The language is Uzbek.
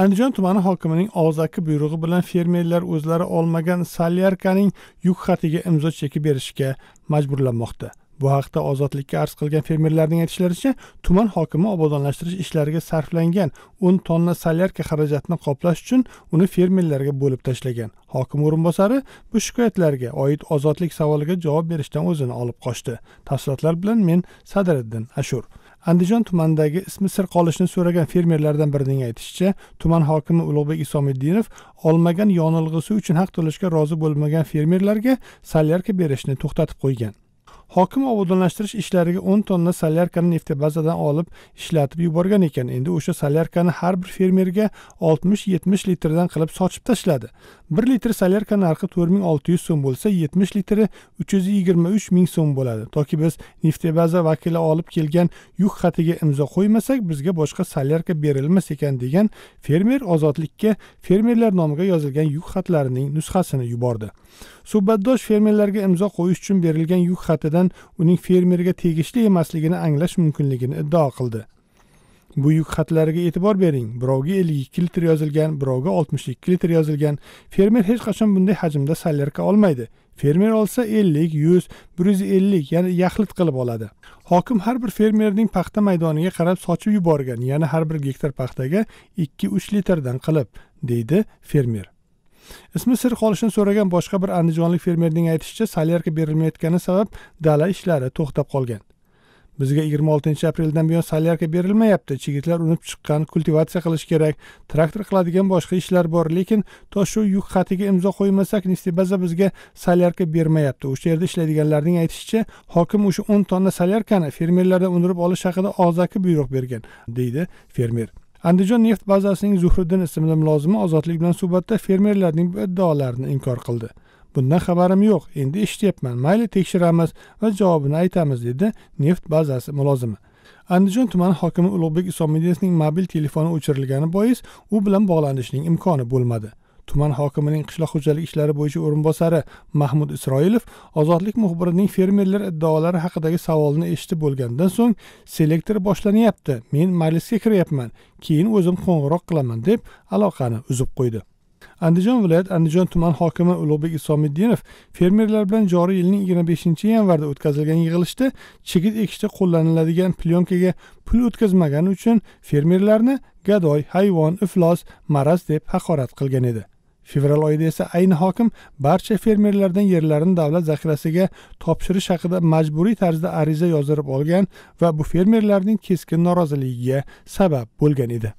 andijon tumani hokimining og'zaki buyrug'i bilan fermerlar o'zlari olmagan solyarkaning yuk xatiga imzo cheki berishga majburlanmoqda bu haqda ozodlikka arz qilgan fermerlarning aytishlaricha tuman hokimi obodonlashtirish ishlariga sarflangan o'n tonna solyarka xarajatini qoplash uchun uni fermerlarga bo'lib tashlagan hokim o'rinbosari bu shikoyatlarga oid ozodlik savoliga javob berishdan o'zini olib qochdi tafsilotlar bilan men sadiriddin ashur andijon tumanidagi ismi sir qolishini so'ragan fermerlardan birining aytishicha tuman hokimi ulug'bek isomiddinov olmagan yonilg'isi uchun haq to'lashga rozi bo'lmagan fermerlarga solyarka berishni to'xtatib qo'ygan hokim obodonlashtirish ishlariga o'n tonna solyarkani neftobazadan olib ishlatib yuborgan ekan endi o'sha solyarkani har bir fermerga oltmish yetmish litrdan qilib sochib tashladi bir litr solyarka narxi to'rt ming olti yuz so'm bo'lsa yetmish litri uch yuz yigirma uch ming so'm bo'ladi toki biz neftebaza vakili olib kelgan yuk xatiga imzo qo'ymasak bizga boshqa solyarka berilmas ekan degan fermer ozodlikka fermerlar nomiga yozilgan yuk xatlarining nusxasini yubordi suhbatdosh fermerlarga imzo qo'yish uchun berilgan yuk xatidan jumladan uning fermerga tegishli emasligini anglash mumkinligini iddao qildi bu yuk xatlariga e'tibor bering birovga ellik ikki litr yozilgan birovga oltmish ikki litr yozilgan fermer hech qachon bunday hajmda salyarka olmaydi fermer olsa ellik yuz bir yuz ellik ya'ni yaxlit qilib oladi hokim har bir fermerning paxta maydoniga qarab sochib yuborgan ya'ni har bir gektar paxtaga ikki uch litrdan qilib deydi fermer ismi sir qolishini so'ragan boshqa bir andijonlik fermerning aytishicha solyarka berilmayotgani sabab dala ishlari to'xtab qolgan bizga yigirma oltinchi apreldan buyon solyarka berilmayapti chigitlar unib chiqqan kultivatsiya qilish kerak traktor qiladigan boshqa ishlar bor lekin to shu yuk xatiga imzo qo'ymasak nestebaza bizga solyarka bermayapti o'sha yerda ishlaydiganlarning aytishicha hokim o'sha o'n tonna solyarkani fermerlardan undirib olish haqida og'zaki buyruq bergan deydi fermer andijon neft bazasining zuhriddin ismli mulozimi ozodlik bilan suhbatda fermerlarning bu iddaolarini inkor qildi bundan xabarim yo'q endi eshityapman mayli tekshiramiz va javobini aytamiz dedi neft bazasi mulozimi andijon tumani hokimi ulug'bek isomiddinovning mobil telefoni o'chirilgani bois u bilan bog'lanishning imkoni bo'lmadi tuman hokimining qishloq xo'jaligi ishlari bo'yicha o'rinbosari mahmud isroilov ozodlik muxbirining fermerlar iddaolari haqidagi savolni eshitib bo'lganidan so'ng selektor boshlanyapti men majlisga kiryapman keyin o'zim qo'ng'iroq qilaman deb aloqani uzib qo'ydi andijon viloyat andijon tuman hokimi ulug'bek isomiddinov fermerlar bilan joriy yilning yigirma beshinchi yanvarda o'tkazilgan yig'ilishda chigit ekishda qo'llaniladigan plyonkaga pul o'tkazmagani uchun fermerlarni gadoy hayvon iflos maraz deb haqorat qilgan edi fevral oyida esa ayni hokim barcha fermerlardan yerlarini davlat zaxirasiga topshirish haqida majburiy tarzda ariza yozdirib olgan va bu fermerlarning keskin noroziligiga sabab bo'lgan edi